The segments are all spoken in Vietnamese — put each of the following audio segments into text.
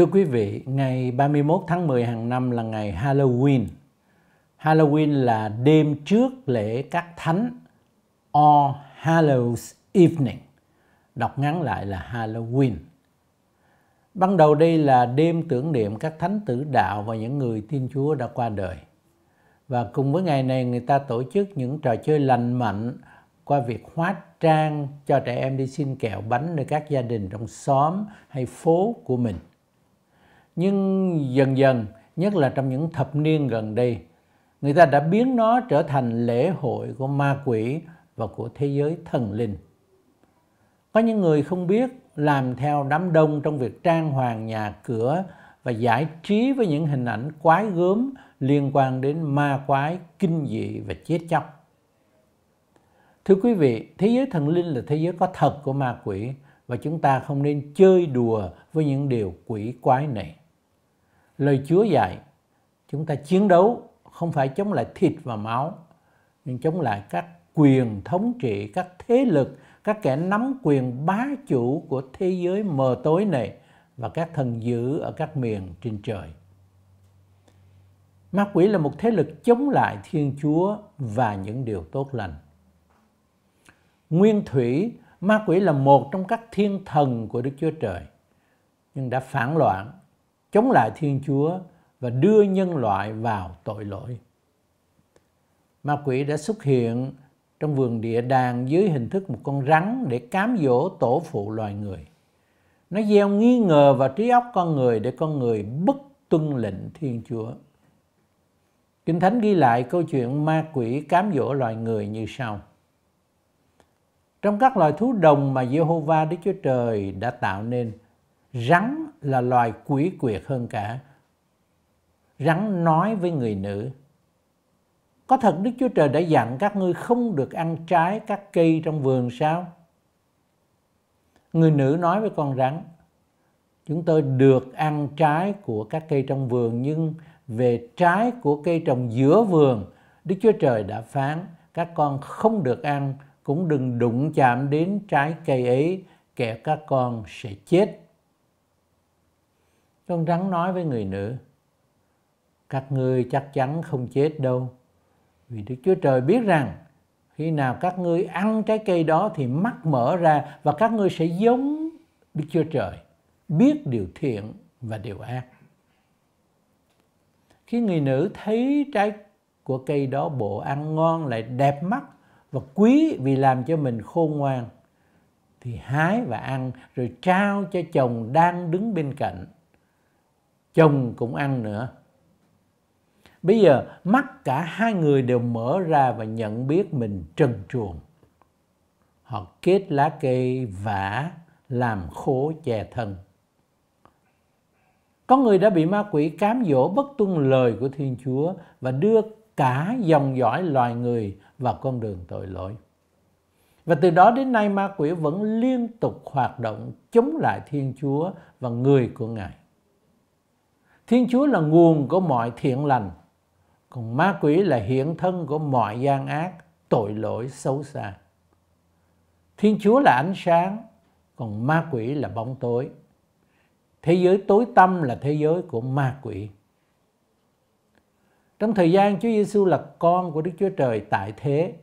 Thưa quý vị, ngày 31 tháng 10 hàng năm là ngày Halloween. Halloween là đêm trước lễ các thánh All Hallows Evening, đọc ngắn lại là Halloween. Ban đầu đây là đêm tưởng niệm các thánh tử đạo và những người tin Chúa đã qua đời. Và cùng với ngày này người ta tổ chức những trò chơi lành mạnh qua việc hóa trang cho trẻ em đi xin kẹo bánh nơi các gia đình trong xóm hay phố của mình nhưng dần dần nhất là trong những thập niên gần đây người ta đã biến nó trở thành lễ hội của ma quỷ và của thế giới thần linh có những người không biết làm theo đám đông trong việc trang hoàng nhà cửa và giải trí với những hình ảnh quái gớm liên quan đến ma quái, kinh dị và chết chóc. Thưa quý vị, thế giới thần linh là thế giới có thật của ma quỷ và chúng ta không nên chơi đùa với những điều quỷ quái này lời Chúa dạy chúng ta chiến đấu không phải chống lại thịt và máu nhưng chống lại các quyền thống trị các thế lực các kẻ nắm quyền bá chủ của thế giới mờ tối này và các thần dữ ở các miền trên trời ma quỷ là một thế lực chống lại thiên chúa và những điều tốt lành nguyên thủy ma quỷ là một trong các thiên thần của đức chúa trời nhưng đã phản loạn chống lại Thiên Chúa và đưa nhân loại vào tội lỗi. Ma quỷ đã xuất hiện trong vườn địa đàng dưới hình thức một con rắn để cám dỗ tổ phụ loài người. Nó gieo nghi ngờ vào trí óc con người để con người bất tuân lệnh Thiên Chúa. Kinh Thánh ghi lại câu chuyện ma quỷ cám dỗ loài người như sau. Trong các loài thú đồng mà Jehovah Đức Chúa Trời đã tạo nên, rắn là loài quỷ quyệt hơn cả. Rắn nói với người nữ. Có thật Đức Chúa Trời đã dặn các ngươi không được ăn trái các cây trong vườn sao? Người nữ nói với con rắn, chúng tôi được ăn trái của các cây trong vườn nhưng về trái của cây trồng giữa vườn, Đức Chúa Trời đã phán các con không được ăn cũng đừng đụng chạm đến trái cây ấy kẻ các con sẽ chết con rắn nói với người nữ, các ngươi chắc chắn không chết đâu. Vì Đức Chúa Trời biết rằng khi nào các ngươi ăn trái cây đó thì mắt mở ra và các ngươi sẽ giống Đức Chúa Trời, biết điều thiện và điều ác. Khi người nữ thấy trái của cây đó bộ ăn ngon lại đẹp mắt và quý vì làm cho mình khôn ngoan thì hái và ăn rồi trao cho chồng đang đứng bên cạnh chồng cũng ăn nữa bây giờ mắt cả hai người đều mở ra và nhận biết mình trần truồng họ kết lá cây vả làm khổ chè thân có người đã bị ma quỷ cám dỗ bất tuân lời của thiên chúa và đưa cả dòng dõi loài người vào con đường tội lỗi và từ đó đến nay ma quỷ vẫn liên tục hoạt động chống lại thiên chúa và người của ngài Thiên Chúa là nguồn của mọi thiện lành, còn ma quỷ là hiện thân của mọi gian ác, tội lỗi xấu xa. Thiên Chúa là ánh sáng, còn ma quỷ là bóng tối. Thế giới tối tăm là thế giới của ma quỷ. Trong thời gian Chúa Giêsu là con của Đức Chúa Trời tại thế,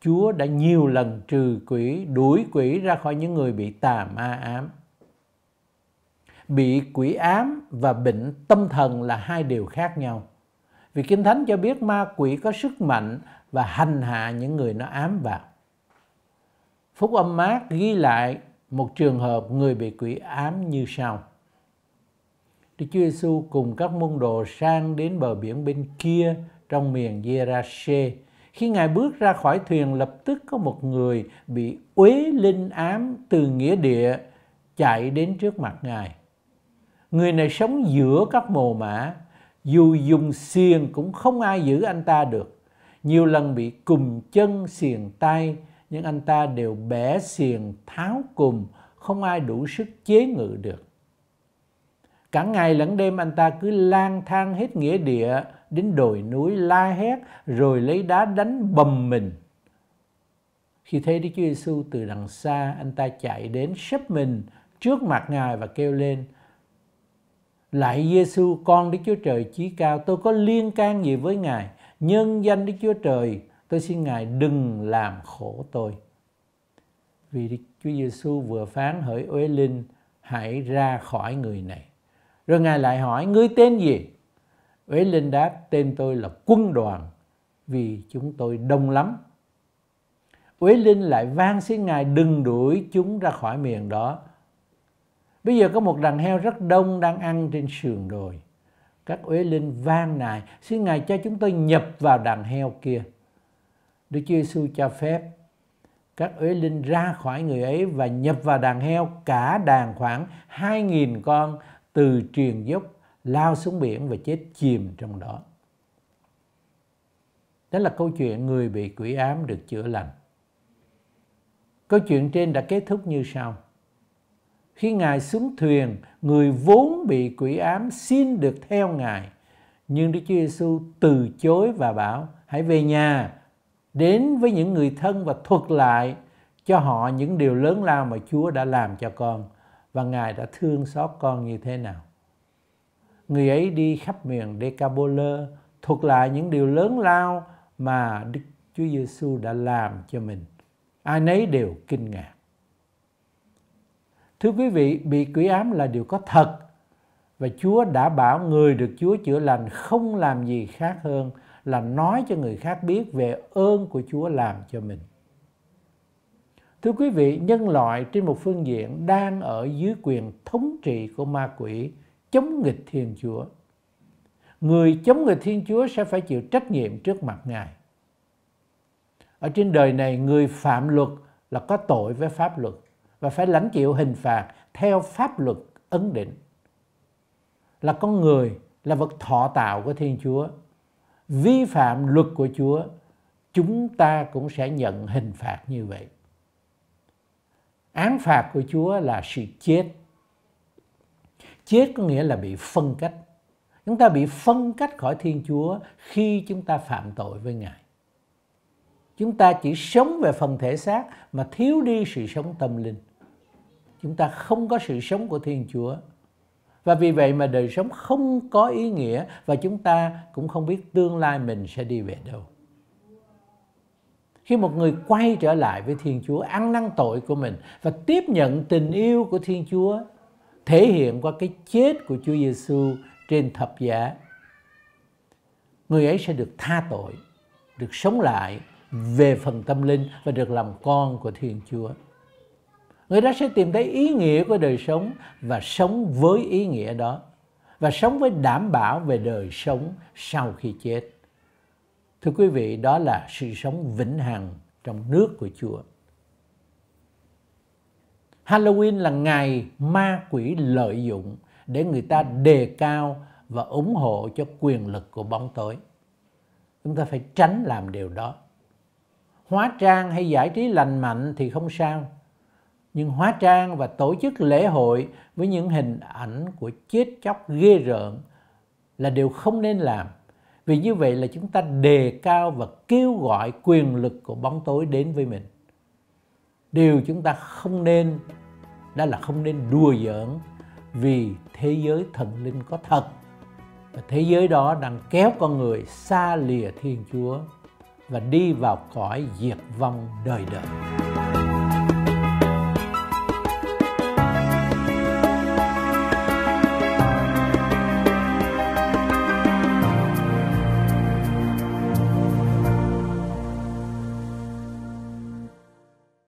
Chúa đã nhiều lần trừ quỷ, đuổi quỷ ra khỏi những người bị tà ma ám bị quỷ ám và bệnh tâm thần là hai điều khác nhau. Vì Kinh Thánh cho biết ma quỷ có sức mạnh và hành hạ những người nó ám vào. Phúc âm mát ghi lại một trường hợp người bị quỷ ám như sau. Đức Chúa Giêsu cùng các môn đồ sang đến bờ biển bên kia trong miền Gerase. Khi Ngài bước ra khỏi thuyền lập tức có một người bị uế linh ám từ nghĩa địa chạy đến trước mặt Ngài. Người này sống giữa các mồ mã, dù dùng xiềng cũng không ai giữ anh ta được. Nhiều lần bị cùm chân xiềng tay, nhưng anh ta đều bẻ xiềng tháo cùm, không ai đủ sức chế ngự được. Cả ngày lẫn đêm anh ta cứ lang thang hết nghĩa địa, đến đồi núi la hét, rồi lấy đá đánh bầm mình. Khi thấy Đức Chúa Giêsu từ đằng xa, anh ta chạy đến sấp mình trước mặt Ngài và kêu lên – lại Giêsu con Đức Chúa Trời chí cao, tôi có liên can gì với Ngài? Nhân danh Đức Chúa Trời, tôi xin Ngài đừng làm khổ tôi. Vì Đức Chúa Giêsu vừa phán hỡi Uế Linh, hãy ra khỏi người này. Rồi Ngài lại hỏi, ngươi tên gì? Uế Linh đáp, tên tôi là quân đoàn, vì chúng tôi đông lắm. Uế Linh lại van xin Ngài đừng đuổi chúng ra khỏi miền đó. Bây giờ có một đàn heo rất đông đang ăn trên sườn đồi. Các uế linh van nài, xin Ngài cho chúng tôi nhập vào đàn heo kia. Đức Chúa Giêsu cho phép các uế linh ra khỏi người ấy và nhập vào đàn heo cả đàn khoảng 2.000 con từ truyền dốc lao xuống biển và chết chìm trong đó. Đó là câu chuyện người bị quỷ ám được chữa lành. Câu chuyện trên đã kết thúc như sau. Khi Ngài xuống thuyền, người vốn bị quỷ ám xin được theo Ngài. Nhưng Đức Chúa Giêsu từ chối và bảo, hãy về nhà, đến với những người thân và thuật lại cho họ những điều lớn lao mà Chúa đã làm cho con và Ngài đã thương xót con như thế nào. Người ấy đi khắp miền Decapolis thuật lại những điều lớn lao mà Đức Chúa Giêsu đã làm cho mình. Ai nấy đều kinh ngạc. Thưa quý vị, bị quỷ ám là điều có thật và Chúa đã bảo người được Chúa chữa lành không làm gì khác hơn là nói cho người khác biết về ơn của Chúa làm cho mình. Thưa quý vị, nhân loại trên một phương diện đang ở dưới quyền thống trị của ma quỷ chống nghịch Thiên Chúa. Người chống nghịch Thiên Chúa sẽ phải chịu trách nhiệm trước mặt Ngài. Ở trên đời này, người phạm luật là có tội với pháp luật và phải lãnh chịu hình phạt theo pháp luật ấn định. Là con người, là vật thọ tạo của Thiên Chúa, vi phạm luật của Chúa, chúng ta cũng sẽ nhận hình phạt như vậy. Án phạt của Chúa là sự chết. Chết có nghĩa là bị phân cách. Chúng ta bị phân cách khỏi Thiên Chúa khi chúng ta phạm tội với Ngài. Chúng ta chỉ sống về phần thể xác mà thiếu đi sự sống tâm linh chúng ta không có sự sống của Thiên Chúa. Và vì vậy mà đời sống không có ý nghĩa và chúng ta cũng không biết tương lai mình sẽ đi về đâu. Khi một người quay trở lại với Thiên Chúa, ăn năn tội của mình và tiếp nhận tình yêu của Thiên Chúa thể hiện qua cái chết của Chúa Giêsu trên thập giá, người ấy sẽ được tha tội, được sống lại về phần tâm linh và được làm con của Thiên Chúa người ta sẽ tìm thấy ý nghĩa của đời sống và sống với ý nghĩa đó và sống với đảm bảo về đời sống sau khi chết. Thưa quý vị, đó là sự sống vĩnh hằng trong nước của Chúa. Halloween là ngày ma quỷ lợi dụng để người ta đề cao và ủng hộ cho quyền lực của bóng tối. Chúng ta phải tránh làm điều đó. Hóa trang hay giải trí lành mạnh thì không sao, nhưng hóa trang và tổ chức lễ hội với những hình ảnh của chết chóc ghê rợn là điều không nên làm. Vì như vậy là chúng ta đề cao và kêu gọi quyền lực của bóng tối đến với mình. Điều chúng ta không nên đó là không nên đùa giỡn vì thế giới thần linh có thật và thế giới đó đang kéo con người xa lìa Thiên Chúa và đi vào cõi diệt vong đời đời.